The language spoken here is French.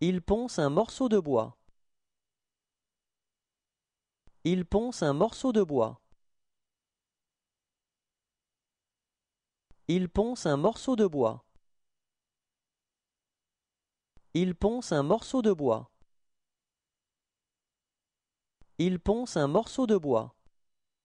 Il ponce un morceau de bois. Il ponce un morceau de bois. Il ponce un morceau de bois. Il ponce un morceau de bois. Il ponce un morceau de bois.